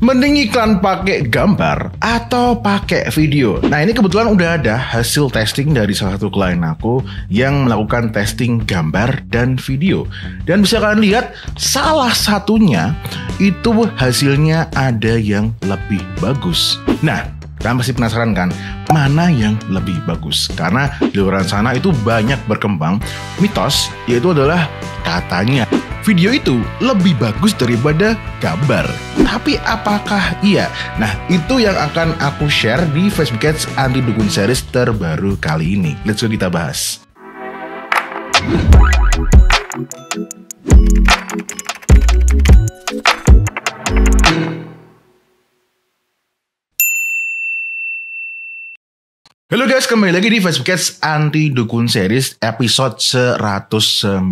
Mending iklan pakai gambar atau pakai video. Nah ini kebetulan udah ada hasil testing dari salah satu klien aku yang melakukan testing gambar dan video. Dan bisa kalian lihat salah satunya itu hasilnya ada yang lebih bagus. Nah Kalian pasti penasaran kan, mana yang lebih bagus? Karena di luar sana itu banyak berkembang mitos, yaitu adalah katanya video itu lebih bagus daripada gambar. Tapi apakah iya? Nah, itu yang akan aku share di Facebook Ads Anti Dukun Series terbaru kali ini. Let's go kita bahas. Halo guys, kembali lagi di Facebook Ads Anti Dukun Series episode 119.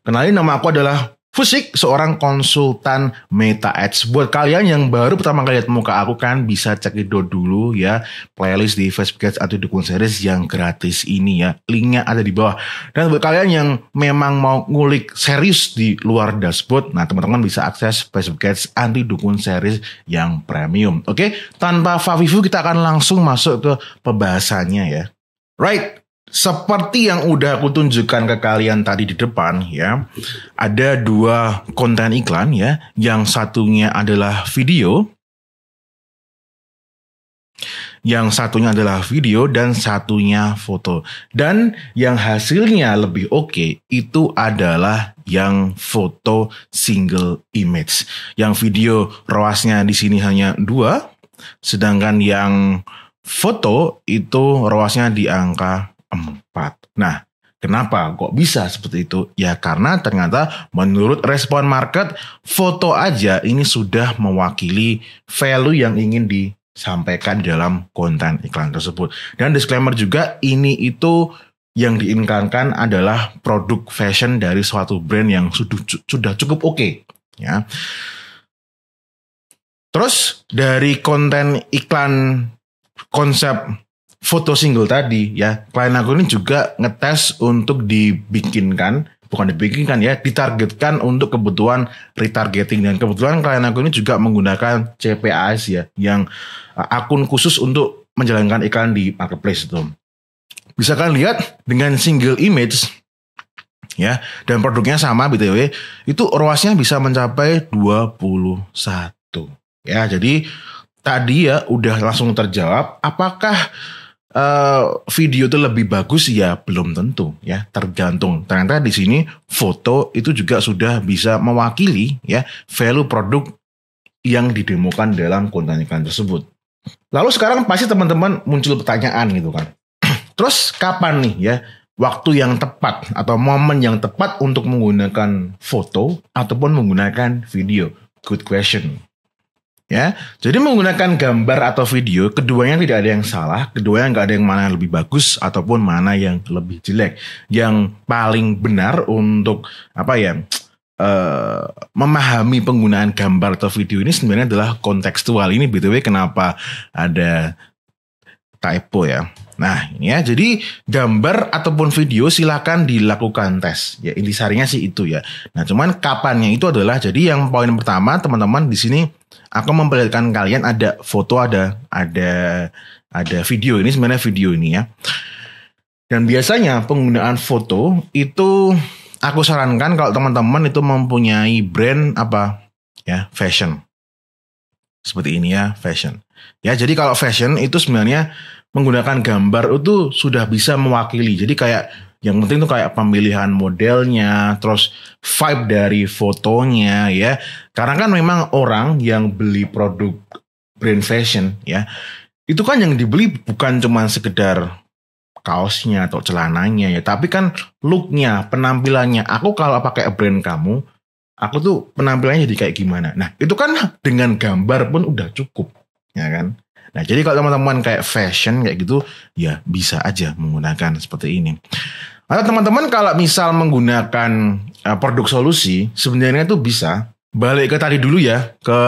Kenalin nama aku adalah Fusik, seorang konsultan Meta Ads. Buat kalian yang baru pertama kali lihat muka aku kan bisa cek video dulu ya playlist di Facebook Ads atau dukung series yang gratis ini ya. Linknya ada di bawah. Dan buat kalian yang memang mau ngulik series di luar dashboard, nah teman-teman bisa akses Facebook Ads anti dukun series yang premium. Oke, tanpa Favivu kita akan langsung masuk ke pembahasannya ya. Right, seperti yang udah aku tunjukkan ke kalian tadi di depan ya, ada dua konten iklan ya. Yang satunya adalah video. Yang satunya adalah video dan satunya foto. Dan yang hasilnya lebih oke okay, itu adalah yang foto single image. Yang video roasnya di sini hanya dua, sedangkan yang foto itu roasnya di angka Nah, Kenapa kok bisa seperti itu? Ya karena ternyata menurut respon market, foto aja ini sudah mewakili value yang ingin disampaikan dalam konten iklan tersebut. Dan disclaimer juga ini itu yang diinginkan adalah produk fashion dari suatu brand yang sudah sudah cukup oke, okay, ya. Terus dari konten iklan konsep foto single tadi ya klien aku ini juga ngetes untuk dibikinkan bukan dibikinkan ya ditargetkan untuk kebutuhan retargeting dan kebetulan klien aku ini juga menggunakan CPAS ya yang eh, akun khusus untuk menjalankan iklan di marketplace itu bisa kalian lihat dengan single image ya dan produknya sama btw itu ruasnya bisa mencapai 21 ya jadi tadi ya udah langsung terjawab apakah Eh, video itu lebih bagus ya belum tentu ya tergantung ternyata di sini foto itu juga sudah bisa mewakili ya value produk yang didemokan dalam konten iklan tersebut lalu sekarang pasti teman-teman muncul pertanyaan gitu kan terus kapan nih ya waktu yang tepat atau momen yang tepat untuk menggunakan foto ataupun menggunakan video good question Ya, jadi menggunakan gambar atau video, keduanya tidak ada yang salah, keduanya nggak ada yang mana yang lebih bagus ataupun mana yang lebih jelek. Yang paling benar untuk apa ya? Uh, memahami penggunaan gambar atau video ini sebenarnya adalah kontekstual. Ini btw kenapa ada typo ya. Nah, ya. Jadi gambar ataupun video silahkan dilakukan tes. Ya, intisarinya sih itu ya. Nah, cuman kapannya itu adalah jadi yang poin pertama teman-teman di sini aku memperlihatkan kalian ada foto ada ada ada video ini sebenarnya video ini ya. Dan biasanya penggunaan foto itu aku sarankan kalau teman-teman itu mempunyai brand apa ya fashion seperti ini ya fashion. Ya jadi kalau fashion itu sebenarnya menggunakan gambar itu sudah bisa mewakili. Jadi kayak yang penting tuh kayak pemilihan modelnya, terus vibe dari fotonya ya. Karena kan memang orang yang beli produk brand fashion ya, itu kan yang dibeli bukan cuma sekedar kaosnya atau celananya ya, tapi kan looknya, penampilannya. Aku kalau pakai brand kamu, aku tuh penampilannya jadi kayak gimana. Nah itu kan dengan gambar pun udah cukup, ya kan? Nah, jadi kalau teman-teman kayak fashion kayak gitu, ya bisa aja menggunakan seperti ini. Atau teman-teman kalau misal menggunakan uh, produk solusi, sebenarnya itu bisa balik ke tadi dulu ya, ke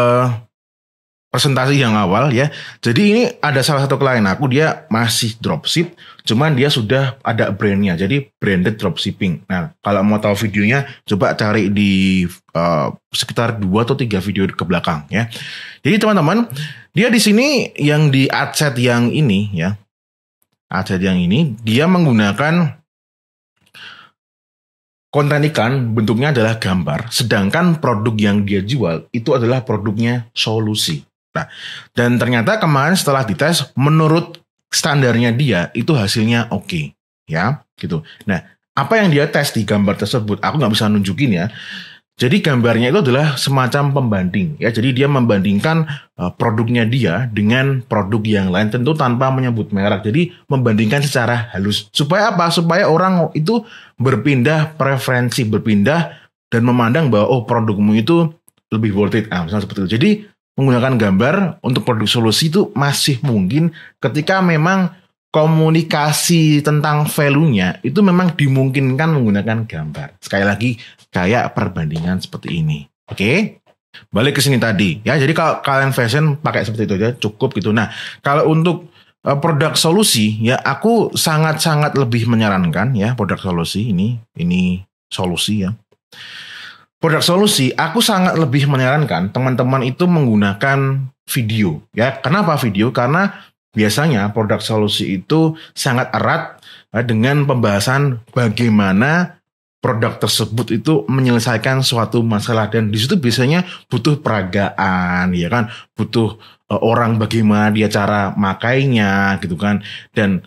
presentasi yang awal ya. Jadi ini ada salah satu klien aku dia masih dropship, Cuman dia sudah ada brandnya, jadi branded dropshipping. Nah, kalau mau tahu videonya, coba cari di uh, sekitar dua atau tiga video ke belakang ya. Jadi teman-teman, dia di sini yang di adset yang ini ya, adset yang ini, dia menggunakan konten ikan bentuknya adalah gambar, sedangkan produk yang dia jual itu adalah produknya solusi. Nah, dan ternyata kemarin setelah dites, menurut standarnya dia itu hasilnya oke okay, ya gitu. Nah apa yang dia tes di gambar tersebut aku nggak bisa nunjukin ya. Jadi gambarnya itu adalah semacam pembanding ya. Jadi dia membandingkan e, produknya dia dengan produk yang lain tentu tanpa menyebut merek. Jadi membandingkan secara halus supaya apa? Supaya orang itu berpindah preferensi, berpindah dan memandang bahwa oh produkmu itu lebih worth it. Ah, misalnya seperti itu. Jadi menggunakan gambar untuk produk solusi itu masih mungkin ketika memang komunikasi tentang value-nya itu memang dimungkinkan menggunakan gambar. Sekali lagi kayak perbandingan seperti ini. Oke? Okay? Balik ke sini tadi. Ya, jadi kalau kalian fashion pakai seperti itu aja cukup gitu. Nah, kalau untuk eh, produk solusi ya aku sangat-sangat lebih menyarankan ya produk solusi ini ini solusi ya produk solusi, aku sangat lebih menyarankan teman-teman itu menggunakan video. Ya, kenapa video? Karena biasanya produk solusi itu sangat erat eh, dengan pembahasan bagaimana produk tersebut itu menyelesaikan suatu masalah dan di situ biasanya butuh peragaan ya kan butuh eh, orang bagaimana dia cara makainya gitu kan dan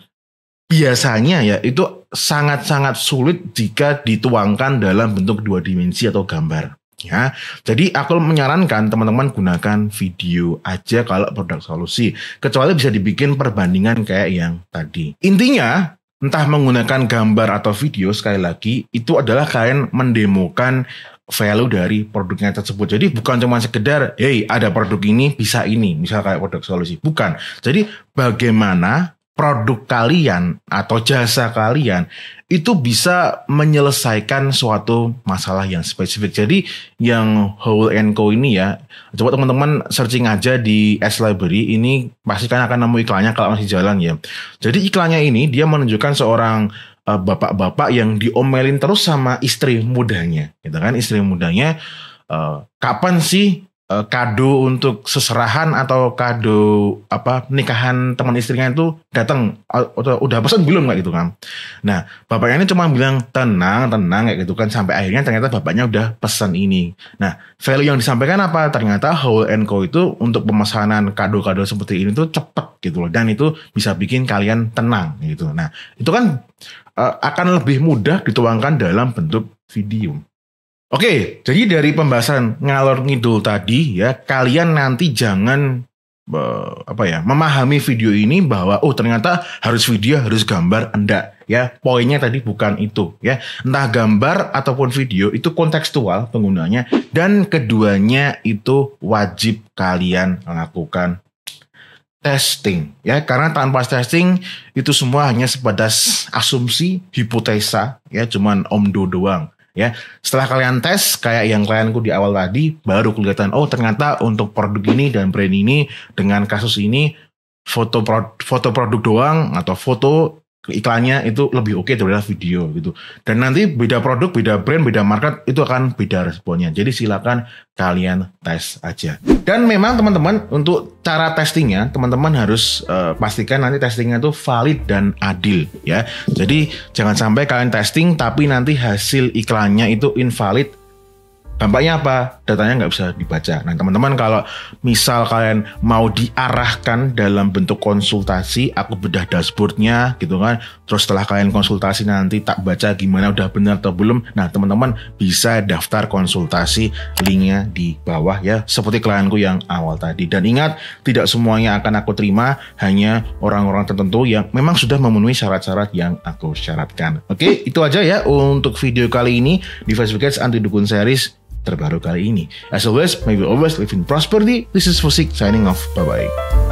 biasanya ya itu sangat-sangat sulit jika dituangkan dalam bentuk dua dimensi atau gambar. Ya, jadi aku menyarankan teman-teman gunakan video aja kalau produk solusi, kecuali bisa dibikin perbandingan kayak yang tadi. Intinya, entah menggunakan gambar atau video sekali lagi, itu adalah kalian mendemokan value dari produknya tersebut. Jadi bukan cuma sekedar, hey ada produk ini bisa ini, misal kayak produk solusi. Bukan. Jadi bagaimana produk kalian atau jasa kalian itu bisa menyelesaikan suatu masalah yang spesifik. Jadi yang whole and co ini ya, coba teman-teman searching aja di S Library ini pastikan akan nemu iklannya kalau masih jalan ya. Jadi iklannya ini dia menunjukkan seorang eh, bapak-bapak uh, yang diomelin terus sama istri mudanya, gitu kan? Istri mudanya uh, kapan sih uh, kado untuk seserahan atau kado apa nikahan teman istrinya itu datang eh, atau udah pesan belum kayak gitu kan. Nah, bapaknya ini cuma bilang tenang, tenang kayak gitu kan sampai akhirnya ternyata bapaknya udah pesan ini. Nah, value yang disampaikan apa? Ternyata whole and Co itu untuk pemesanan kado-kado seperti ini tuh cepet gitu loh dan itu bisa bikin kalian tenang gitu. Nah, itu kan uh, akan lebih mudah dituangkan dalam bentuk video. Oke, jadi dari pembahasan ngalor ngidul tadi ya, kalian nanti jangan apa ya memahami video ini bahwa oh ternyata harus video harus gambar enggak ya poinnya tadi bukan itu ya entah gambar ataupun video itu kontekstual penggunanya dan keduanya itu wajib kalian lakukan testing ya karena tanpa testing itu semua hanya sebatas asumsi hipotesa ya cuman omdo doang ya setelah kalian tes kayak yang klienku di awal tadi baru kelihatan oh ternyata untuk produk ini dan brand ini dengan kasus ini foto pro, foto produk doang atau foto iklannya itu lebih oke okay daripada video gitu. Dan nanti beda produk, beda brand, beda market itu akan beda responnya. Jadi silakan kalian tes aja. Dan memang teman-teman untuk cara testingnya teman-teman harus uh, pastikan nanti testingnya itu valid dan adil ya. Jadi jangan sampai kalian testing tapi nanti hasil iklannya itu invalid Dampaknya apa? Datanya nggak bisa dibaca. Nah, teman-teman kalau misal kalian mau diarahkan dalam bentuk konsultasi, aku bedah dashboardnya gitu kan. Terus setelah kalian konsultasi nanti tak baca gimana udah benar atau belum. Nah, teman-teman bisa daftar konsultasi linknya di bawah ya. Seperti klienku yang awal tadi. Dan ingat, tidak semuanya akan aku terima. Hanya orang-orang tertentu yang memang sudah memenuhi syarat-syarat yang aku syaratkan. Oke, itu aja ya untuk video kali ini di Facebook Ads Anti Dukun Series terbaru kali ini. As always, may we always live in prosperity. This is Fosik signing off. Bye-bye.